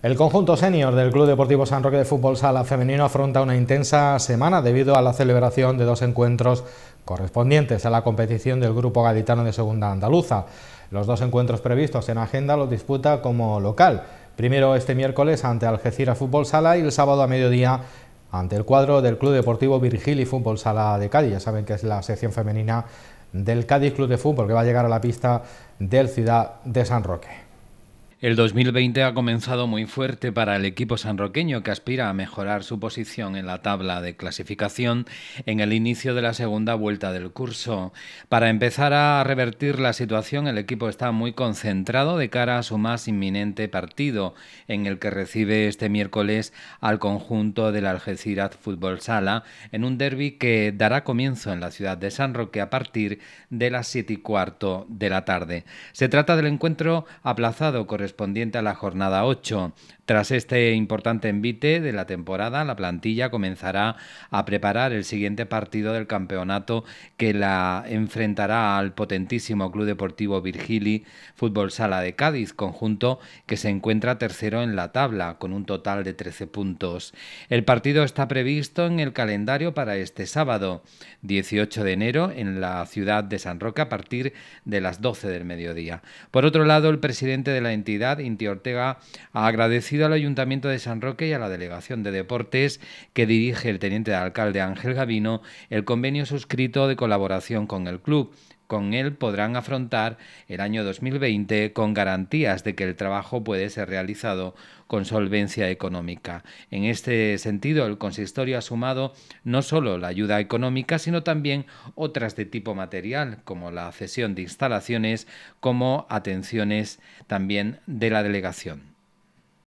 El conjunto senior del Club Deportivo San Roque de Fútbol Sala Femenino afronta una intensa semana debido a la celebración de dos encuentros correspondientes a la competición del Grupo Gaditano de Segunda Andaluza. Los dos encuentros previstos en agenda los disputa como local. Primero este miércoles ante Algeciras Fútbol Sala y el sábado a mediodía ante el cuadro del Club Deportivo Virgil y Fútbol Sala de Cádiz. Ya saben que es la sección femenina del Cádiz Club de Fútbol que va a llegar a la pista del Ciudad de San Roque. El 2020 ha comenzado muy fuerte para el equipo sanroqueño que aspira a mejorar su posición en la tabla de clasificación en el inicio de la segunda vuelta del curso. Para empezar a revertir la situación, el equipo está muy concentrado de cara a su más inminente partido, en el que recibe este miércoles al conjunto del Algeciras Fútbol Sala, en un derby que dará comienzo en la ciudad de San Roque a partir de las 7 y cuarto de la tarde. Se trata del encuentro aplazado con correspondiente a la jornada 8. Tras este importante envite de la temporada, la plantilla comenzará a preparar el siguiente partido del campeonato que la enfrentará al potentísimo Club Deportivo Virgili Fútbol Sala de Cádiz, conjunto que se encuentra tercero en la tabla con un total de 13 puntos. El partido está previsto en el calendario para este sábado, 18 de enero, en la ciudad de San Roque a partir de las 12 del mediodía. Por otro lado, el presidente de la entidad Inti Ortega, ha agradecido al Ayuntamiento de San Roque y a la Delegación de Deportes que dirige el teniente de alcalde Ángel Gavino el convenio suscrito de colaboración con el club. Con él podrán afrontar el año 2020 con garantías de que el trabajo puede ser realizado con solvencia económica. En este sentido, el consistorio ha sumado no solo la ayuda económica, sino también otras de tipo material, como la cesión de instalaciones, como atenciones también de la delegación.